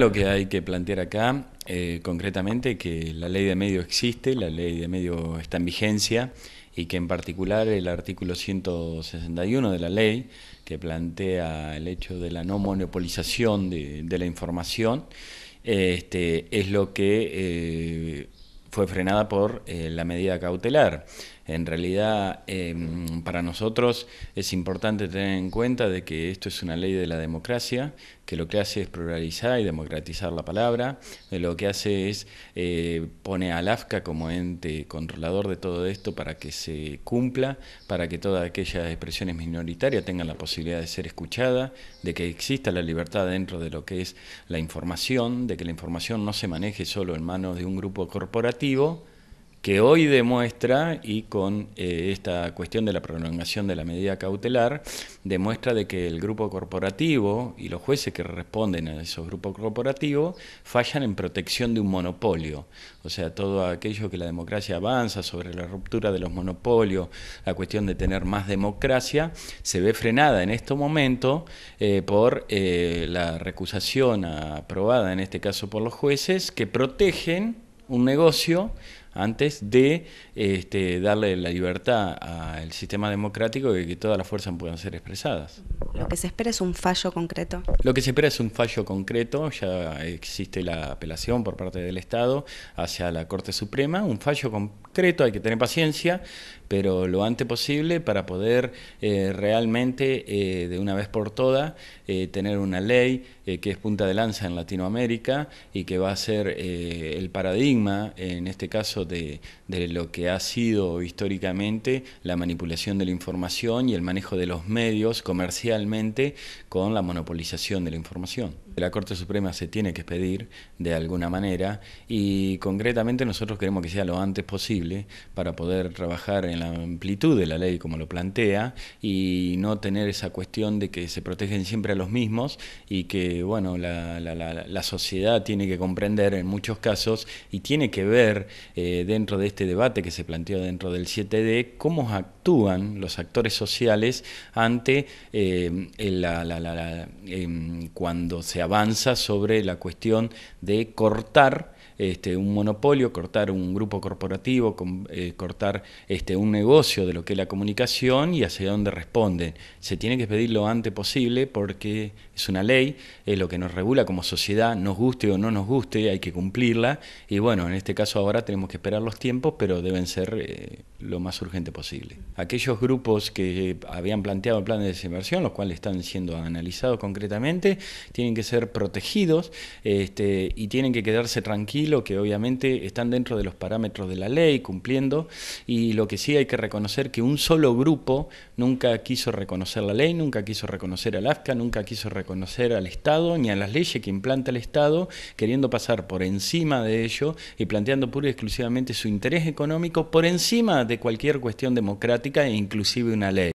Lo que hay que plantear acá, eh, concretamente, que la ley de medio existe, la ley de medio está en vigencia y que en particular el artículo 161 de la ley, que plantea el hecho de la no monopolización de, la información, este, es lo que eh, fue frenada por eh, la medida cautelar. En realidad, eh, para nosotros es importante tener en cuenta de que esto es una ley de la democracia, que lo que hace es pluralizar y democratizar la palabra, eh, lo que hace es eh, pone al AFCA como ente controlador de todo esto para que se cumpla, para que todas aquellas expresiones minoritarias tengan la posibilidad de ser escuchada, de que exista la libertad dentro de lo que es la información, de que la información no se maneje solo en manos de un grupo corporativo, que hoy demuestra, y con eh, esta cuestión de la prolongación de la medida cautelar, demuestra de que el grupo corporativo y los jueces que responden a esos grupos corporativos fallan en protección de un monopolio. O sea, todo aquello que la democracia avanza sobre la ruptura de los monopolios, la cuestión de tener más democracia, se ve frenada en este momento eh, por eh, la recusación aprobada, en este caso por los jueces, que protegen un negocio antes de este, darle la libertad al sistema democrático de que todas las fuerzas puedan ser expresadas. Lo que se espera es un fallo concreto. Lo que se espera es un fallo concreto, ya existe la apelación por parte del Estado hacia la Corte Suprema, un fallo concreto, hay que tener paciencia, pero lo antes posible para poder eh, realmente eh, de una vez por todas eh, tener una ley que es punta de lanza en Latinoamérica y que va a ser el paradigma, en este caso, de, lo que ha sido históricamente la manipulación de la información y el manejo de los medios comercialmente con la monopolización de la información. La Corte Suprema se tiene que expedir de alguna manera y concretamente nosotros queremos que sea lo antes posible para poder trabajar en la amplitud de la ley como lo plantea y no tener esa cuestión de que se protegen siempre a los mismos y que bueno la, sociedad tiene que comprender en muchos casos y tiene que ver eh, dentro de este debate que se planteó dentro del 7D cómo actúan los actores sociales ante eh, la, em, cuando se avanza sobre la cuestión de cortar este, un monopolio, cortar un grupo corporativo, eh, cortar este, un negocio de lo que es la comunicación y hacia dónde responden. Se tiene que pedir lo antes posible porque es una ley, es lo que nos regula como sociedad, nos guste o no nos guste, hay que cumplirla. Y bueno, en este caso ahora tenemos que esperar los tiempos, pero deben ser eh, lo más urgente posible. Aquellos grupos que habían planteado planes de desinversión, los cuales están siendo analizados concretamente, tienen que ser protegidos este, y tienen que quedarse tranquilos, que obviamente están dentro de los parámetros de la ley, cumpliendo. Y lo que sí hay que reconocer que un solo grupo nunca quiso reconocer la ley, nunca quiso reconocer al AFCA, nunca quiso reconocer reconocer al Estado ni a las leyes que implanta el Estado, queriendo pasar por encima de ello y planteando pura y exclusivamente su interés económico por encima de cualquier cuestión democrática e inclusive una ley.